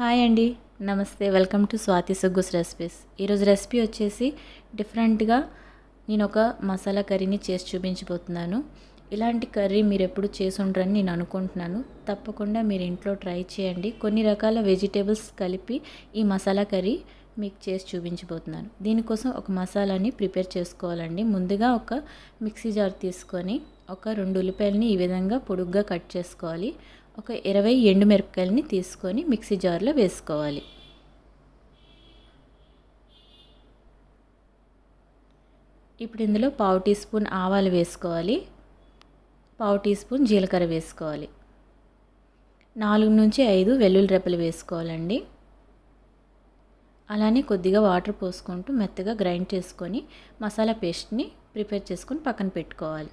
hi అండి నమస్తే welcome to Swathi Suggus recipes ఈరోజు రెసిపీ వచ్చేసి డిఫరెంట్గా నేను ఒక మసాలా కర్రీని చేసి చూపించబోతున్నాను ఇలాంటి కర్రీ మీరు ఎప్పుడు చేసి ఉండరని నేను అనుకుంటున్నాను తప్పకుండా మీరు ఇంట్లో ట్రై చేయండి కొన్ని రకాల వెజిటేబుల్స్ కలిపి ఈ మసాలా కర్రీ మీకు చేసి చూపించబోతున్నాను దీనికోసం ఒక మసాలాని ప్రిపేర్ చేసుకోవాలండి ముందుగా ఒక మిక్సీ జార్ తీసుకొని ఒక రెండు ఉల్లిపాయలని ఈ విధంగా పొడుగ్గా కట్ చేసుకోవాలి ఒక ఇరవై ఎండు మిరపకాయలని తీసుకొని మిక్సీ జార్లో వేసుకోవాలి ఇప్పుడు ఇందులో పావు టీ స్పూన్ ఆవాలు వేసుకోవాలి పావు టీ స్పూన్ జీలకర్ర వేసుకోవాలి నాలుగు నుంచి ఐదు వెల్లుల్లి రెప్పలు వేసుకోవాలండి అలానే కొద్దిగా వాటర్ పోసుకుంటూ మెత్తగా గ్రైండ్ చేసుకొని మసాలా పేస్ట్ని ప్రిపేర్ చేసుకొని పక్కన పెట్టుకోవాలి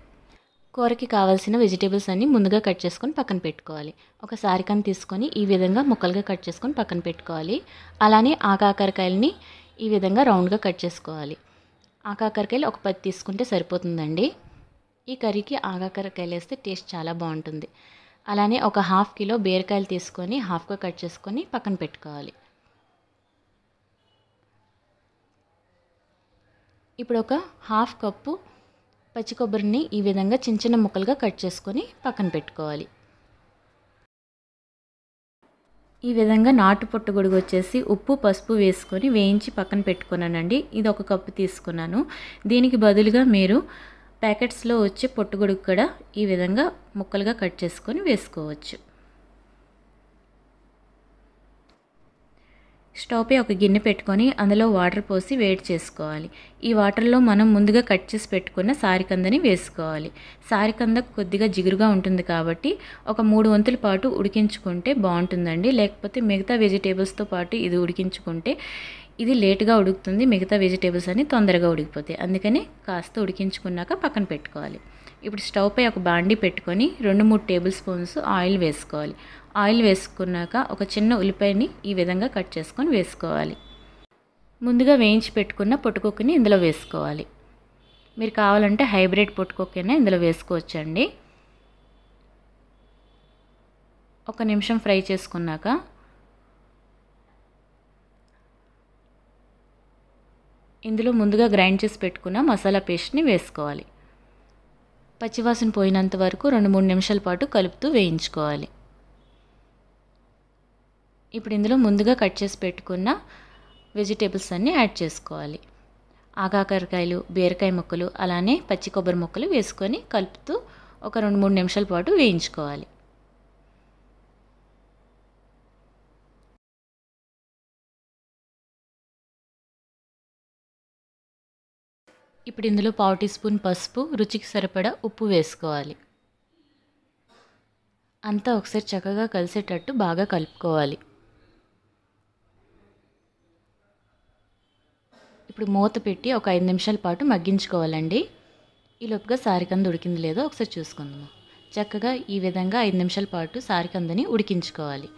కూరకి కావాల్సిన వెజిటేబుల్స్ అన్నీ ముందుగా కట్ చేసుకొని పక్కన పెట్టుకోవాలి ఒక సారికన్ తీసుకొని ఈ విధంగా ముక్కలుగా కట్ చేసుకొని పక్కన పెట్టుకోవాలి అలానే ఆకాకరకాయలని ఈ విధంగా రౌండ్గా కట్ చేసుకోవాలి ఆకాకరకాయలు ఒక పది తీసుకుంటే సరిపోతుందండి ఈ కర్రీకి ఆకాకరకాయలు వేస్తే టేస్ట్ చాలా బాగుంటుంది అలానే ఒక హాఫ్ కిలో బీరకాయలు తీసుకొని హాఫ్గా కట్ చేసుకొని పక్కన పెట్టుకోవాలి ఇప్పుడు ఒక హాఫ్ కప్పు పచ్చి కొబ్బరిని ఈ విధంగా చిన్న చిన్న ముక్కలుగా కట్ చేసుకొని పక్కన పెట్టుకోవాలి ఈ విధంగా నాటు పొట్టగొడుగు గొడుగు వచ్చేసి ఉప్పు పసుపు వేసుకొని వేయించి పక్కన పెట్టుకున్నానండి ఇది ఒక కప్పు తీసుకున్నాను దీనికి బదులుగా మీరు ప్యాకెట్స్లో వచ్చే పొట్టుగొడుగు కూడా ఈ విధంగా ముక్కలుగా కట్ చేసుకొని వేసుకోవచ్చు స్టవ్ పై ఒక గిన్నె పెట్టుకొని అందులో వాటర్ పోసి వేడి చేసుకోవాలి ఈ వాటర్లో మనం ముందుగా కట్ చేసి పెట్టుకున్న సారికందని వేసుకోవాలి సారికంద కొద్దిగా జిగురుగా ఉంటుంది కాబట్టి ఒక మూడు వంతుల పాటు ఉడికించుకుంటే బాగుంటుందండి లేకపోతే మిగతా వెజిటేబుల్స్తో పాటు ఇది ఉడికించుకుంటే ఇది లేటుగా ఉడుకుతుంది మిగతా వెజిటేబుల్స్ అన్నీ తొందరగా ఉడికిపోతాయి అందుకని కాస్త ఉడికించుకున్నాక పక్కన పెట్టుకోవాలి ఇప్పుడు స్టవ్ పై ఒక బాండి పెట్టుకొని రెండు మూడు టేబుల్ స్పూన్స్ ఆయిల్ వేసుకోవాలి ఆయిల్ వేసుకున్నాక ఒక చిన్న ఉల్లిపాయని ఈ విధంగా కట్ చేసుకొని వేసుకోవాలి ముందుగా వేయించి పెట్టుకున్న పొట్టుకొక్కని ఇందులో వేసుకోవాలి మీరు కావాలంటే హైబ్రిడ్ పొట్టుకొక్కైనా ఇందులో వేసుకోవచ్చండి ఒక నిమిషం ఫ్రై చేసుకున్నాక ఇందులో ముందుగా గ్రైండ్ చేసి పెట్టుకున్న మసాలా పేస్ట్ని వేసుకోవాలి పచ్చివాసన పోయినంత వరకు రెండు మూడు నిమిషాల పాటు కలుపుతూ వేయించుకోవాలి ఇప్పుడు ఇందులో ముందుగా కట్ చేసి పెట్టుకున్న వెజిటేబుల్స్ అన్నీ యాడ్ చేసుకోవాలి ఆకాకరకాయలు బీరకాయ ముక్కలు అలానే పచ్చి కొబ్బరి ముక్కలు వేసుకొని కలుపుతూ ఒక రెండు మూడు నిమిషాల పాటు వేయించుకోవాలి ఇప్పుడు ఇందులో పావు టీ స్పూన్ పసుపు రుచికి సరిపడా ఉప్పు వేసుకోవాలి అంతా ఒకసారి చక్కగా కలిసేటట్టు బాగా కలుపుకోవాలి ఇప్పుడు మూత పెట్టి ఒక ఐదు నిమిషాల పాటు మగ్గించుకోవాలండి ఈలోపుగా సారికంద ఉడికింది లేదో ఒకసారి చూసుకుందాము చక్కగా ఈ విధంగా ఐదు నిమిషాల పాటు సారికందని ఉడికించుకోవాలి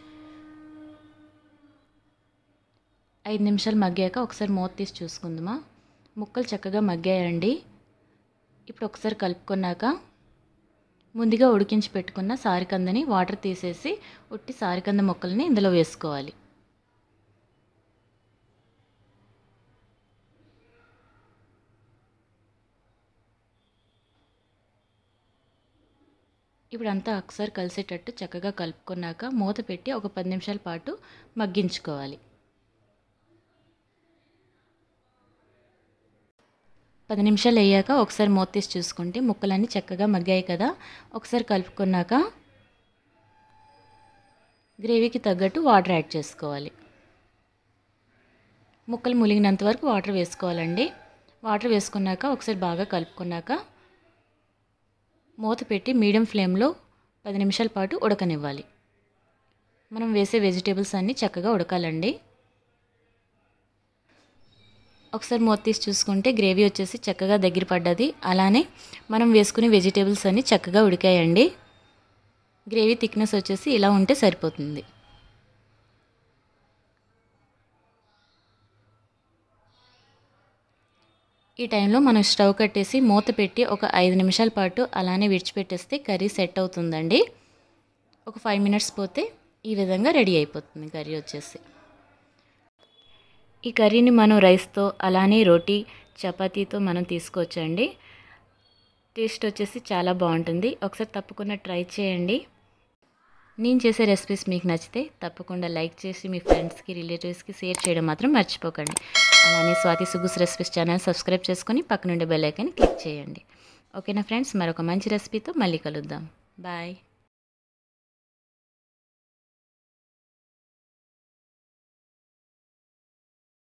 ఐదు నిమిషాలు మగ్గాక ఒకసారి మూత తీసి చూసుకుందామా ముక్కలు చక్కగా మగ్గాయండి ఇప్పుడు ఒకసారి కలుపుకున్నాక ముందుగా ఉడికించి పెట్టుకున్న సారికందని వాటర్ తీసేసి ఉట్టి సారికంద ముక్కల్ని ఇందులో వేసుకోవాలి ఇప్పుడు అంతా ఒకసారి కలిసేటట్టు చక్కగా కలుపుకున్నాక మూత పెట్టి ఒక పది నిమిషాల పాటు మగ్గించుకోవాలి పది నిమిషాలు అయ్యాక ఒకసారి తీసి చూసుకుంటే ముక్కలన్నీ చక్కగా మగ్గాయి కదా ఒకసారి కలుపుకున్నాక గ్రేవీకి తగ్గట్టు వాటర్ యాడ్ చేసుకోవాలి ముక్కలు ములిగినంత వరకు వాటర్ వేసుకోవాలండి వాటర్ వేసుకున్నాక ఒకసారి బాగా కలుపుకున్నాక మూత పెట్టి మీడియం ఫ్లేమ్లో పది నిమిషాల పాటు ఉడకనివ్వాలి మనం వేసే వెజిటేబుల్స్ అన్నీ చక్కగా ఉడకాలండి ఒకసారి మూత తీసి చూసుకుంటే గ్రేవీ వచ్చేసి చక్కగా దగ్గర పడ్డది అలానే మనం వేసుకునే వెజిటేబుల్స్ అన్నీ చక్కగా ఉడికాయండి గ్రేవీ థిక్నెస్ వచ్చేసి ఇలా ఉంటే సరిపోతుంది ఈ టైంలో మనం స్టవ్ కట్టేసి మూత పెట్టి ఒక ఐదు నిమిషాల పాటు అలానే విడిచిపెట్టేస్తే కర్రీ సెట్ అవుతుందండి ఒక ఫైవ్ మినిట్స్ పోతే ఈ విధంగా రెడీ అయిపోతుంది కర్రీ వచ్చేసి ఈ కర్రీని మనం రైస్తో అలానే రోటీ చపాతీతో మనం తీసుకోవచ్చండి టేస్ట్ వచ్చేసి చాలా బాగుంటుంది ఒకసారి తప్పకుండా ట్రై చేయండి నేను చేసే రెసిపీస్ మీకు నచ్చితే తప్పకుండా లైక్ చేసి మీ ఫ్రెండ్స్కి రిలేటివ్స్కి షేర్ చేయడం మాత్రం మర్చిపోకండి అలానే Swathi Suggus recipes channel subscribe చేసుకొని పక్కనుండే బెల్ క్లిక్ చేయండి ఓకేనా ఫ్రెండ్స్ మరొక మంచి రెసిపీతో మళ్ళీ కలుద్దాం బాయ్